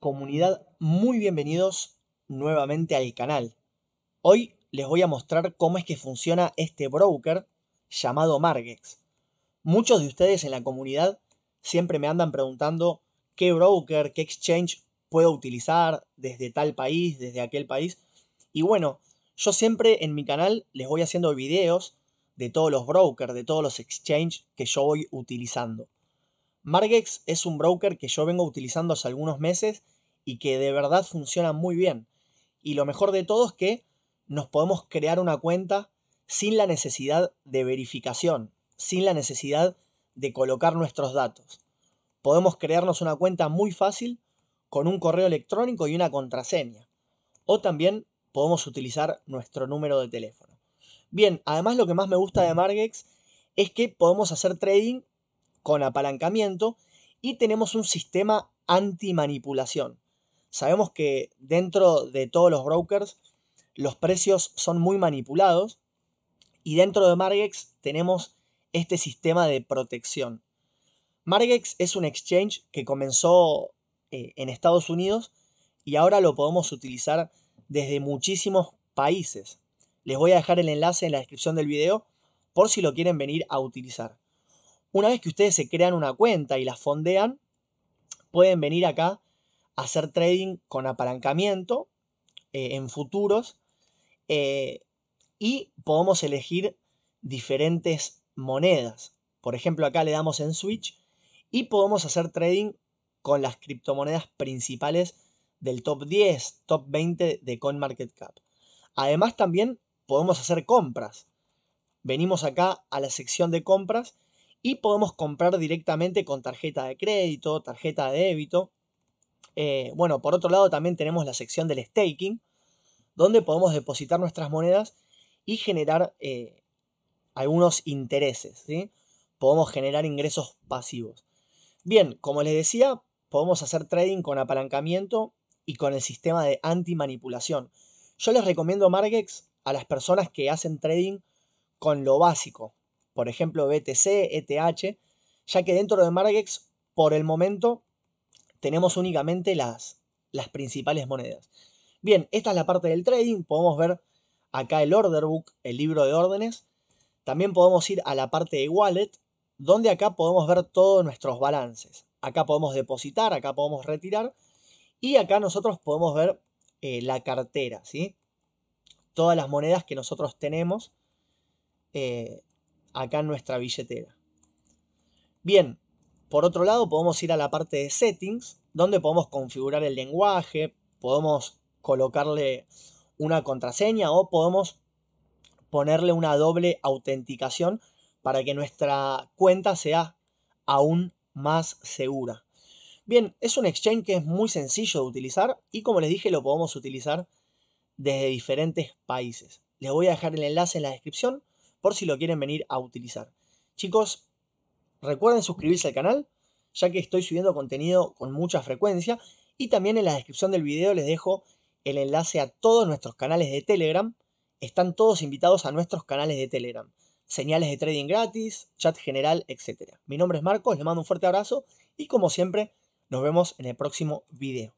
Comunidad, muy bienvenidos nuevamente al canal. Hoy les voy a mostrar cómo es que funciona este broker llamado Margex. Muchos de ustedes en la comunidad siempre me andan preguntando qué broker, qué exchange puedo utilizar desde tal país, desde aquel país. Y bueno, yo siempre en mi canal les voy haciendo videos de todos los brokers, de todos los exchanges que yo voy utilizando. Margex es un broker que yo vengo utilizando hace algunos meses y que de verdad funciona muy bien. Y lo mejor de todo es que nos podemos crear una cuenta sin la necesidad de verificación, sin la necesidad de colocar nuestros datos. Podemos crearnos una cuenta muy fácil con un correo electrónico y una contraseña. O también podemos utilizar nuestro número de teléfono. Bien, además lo que más me gusta de Margex es que podemos hacer trading con apalancamiento y tenemos un sistema anti-manipulación. Sabemos que dentro de todos los brokers los precios son muy manipulados y dentro de Margex tenemos este sistema de protección. Margex es un exchange que comenzó eh, en Estados Unidos y ahora lo podemos utilizar desde muchísimos países. Les voy a dejar el enlace en la descripción del video por si lo quieren venir a utilizar. Una vez que ustedes se crean una cuenta y la fondean, pueden venir acá a hacer trading con apalancamiento eh, en futuros eh, y podemos elegir diferentes monedas. Por ejemplo, acá le damos en Switch y podemos hacer trading con las criptomonedas principales del top 10, top 20 de CoinMarketCap. Además, también podemos hacer compras. Venimos acá a la sección de compras y podemos comprar directamente con tarjeta de crédito, tarjeta de débito. Eh, bueno, por otro lado también tenemos la sección del staking, donde podemos depositar nuestras monedas y generar eh, algunos intereses. ¿sí? Podemos generar ingresos pasivos. Bien, como les decía, podemos hacer trading con apalancamiento y con el sistema de anti-manipulación. Yo les recomiendo Margex a las personas que hacen trading con lo básico, por ejemplo BTC, ETH, ya que dentro de Margex, por el momento, tenemos únicamente las, las principales monedas. Bien, esta es la parte del trading, podemos ver acá el order book, el libro de órdenes. También podemos ir a la parte de wallet, donde acá podemos ver todos nuestros balances. Acá podemos depositar, acá podemos retirar y acá nosotros podemos ver eh, la cartera, ¿sí? Todas las monedas que nosotros tenemos eh, acá en nuestra billetera. Bien, por otro lado podemos ir a la parte de settings, donde podemos configurar el lenguaje, podemos colocarle una contraseña o podemos ponerle una doble autenticación para que nuestra cuenta sea aún más segura. Bien, es un exchange que es muy sencillo de utilizar y como les dije lo podemos utilizar desde diferentes países. Les voy a dejar el enlace en la descripción por si lo quieren venir a utilizar. Chicos, recuerden suscribirse al canal, ya que estoy subiendo contenido con mucha frecuencia. Y también en la descripción del video les dejo el enlace a todos nuestros canales de Telegram. Están todos invitados a nuestros canales de Telegram. Señales de trading gratis, chat general, etc. Mi nombre es Marcos, les mando un fuerte abrazo y como siempre nos vemos en el próximo video.